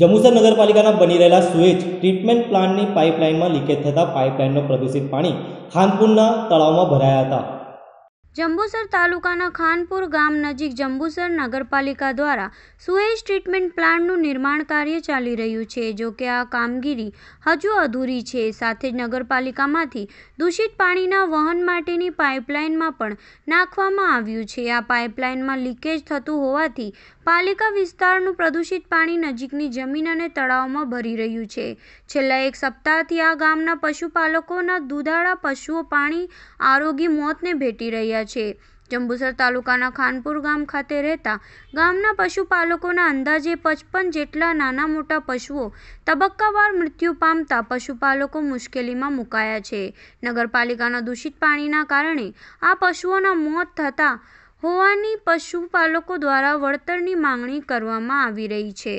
જંબુસર નગરપાલિકાના બની રહેલા સુએજ ટ્રીટમેન્ટ પ્લાન્ટની પાઇપલાઇનમાં લીકેજ થતાં પાઇપલાઇનનો પ્રદૂષિત પાણી ખાનપુરના તળાવમાં ભરાયા હતા જંબુસર તાલુકાના ખાનપુર ગામ નજીક જંબુસર નગરપાલિકા દ્વારા સુએઝ ટ્રીટમેન્ટ પ્લાન્ટનું નિર્માણ કાર્ય ચાલી રહ્યું છે જો કે આ કામગીરી હજુ અધૂરી છે સાથે જ નગરપાલિકામાંથી દૂષિત પાણીના વહન માટેની પાઇપલાઇનમાં પણ નાખવામાં આવ્યું છે આ પાઇપલાઇનમાં લીકેજ થતું હોવાથી પાલિકા વિસ્તારનું પ્રદૂષિત પાણી નજીકની જમીન અને તળાવમાં ભરી રહ્યું છે છેલ્લા એક સપ્તાહથી આ ગામના પશુપાલકોના દુધાળા પશુઓ પાણી આરોગી મોતને ભેટી રહ્યા છે જંબુસર તાલુકાના ખાનપુર ગામ ખાતે રહેતા ગામના પશુપાલકોના અંદાજે પચપન જેટલા નાના મોટા પશુઓ તબક્કાવાર મૃત્યુ પામતા પશુપાલકો મુશ્કેલીમાં મુકાયા છે નગરપાલિકાના દૂષિત પાણીના કારણે આ પશુઓના મોત થતા હોવાની પશુપાલકો દ્વારા વળતરની માંગણી કરવામાં આવી રહી છે